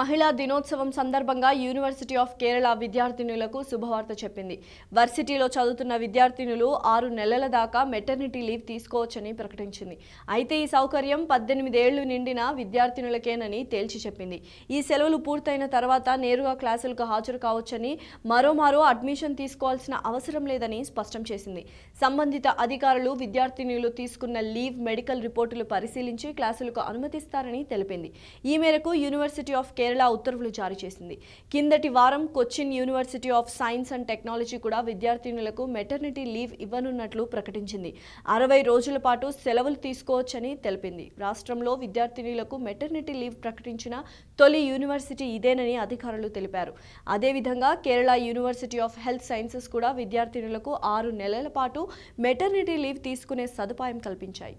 మహిళా దినోత్సవం సందర్భంగా యూనివర్సిటీ ఆఫ్ కేరళ విద్యార్థినులకు శుభవార్త చెప్పింది వర్సిటీలో చదువుతున్న విద్యార్థినులు ఆరు నెలల దాకా మెటర్నిటీ లీవ్ తీసుకోవచ్చని ప్రకటించింది అయితే ఈ సౌకర్యం పద్దెనిమిదేళ్లు నిండిన విద్యార్థినులకేనని తేల్చి చెప్పింది ఈ సెలవులు పూర్తయిన తర్వాత నేరుగా క్లాసులకు హాజరు కావచ్చని మరోమారో అడ్మిషన్ తీసుకోవాల్సిన అవసరం లేదని స్పష్టం చేసింది సంబంధిత అధికారులు విద్యార్థినులు తీసుకున్న లీవ్ మెడికల్ రిపోర్టులు పరిశీలించి క్లాసులకు అనుమతిస్తారని తెలిపింది ఈ మేరకు యూనివర్సిటీ ఆఫ్ కేరళ కేరళ ఉత్తర్వులు జారీ చేసింది కిందటి వారం Cochin university of science and technology కూడా విద్యార్థినులకు మెటర్నిటీ లీవ్ ఇవ్వనున్నట్లు ప్రకటించింది అరవై రోజుల పాటు సెలవులు తీసుకోవచ్చని తెలిపింది రాష్ట్రంలో విద్యార్థినులకు మెటర్నిటీ లీవ్ ప్రకటించిన తొలి యూనివర్సిటీ ఇదేనని అధికారులు తెలిపారు అదేవిధంగా Kerala university of health sciences కూడా విద్యార్థినులకు ఆరు నెలల పాటు మెటర్నిటీ లీవ్ తీసుకునే సదుపాయం కల్పించాయి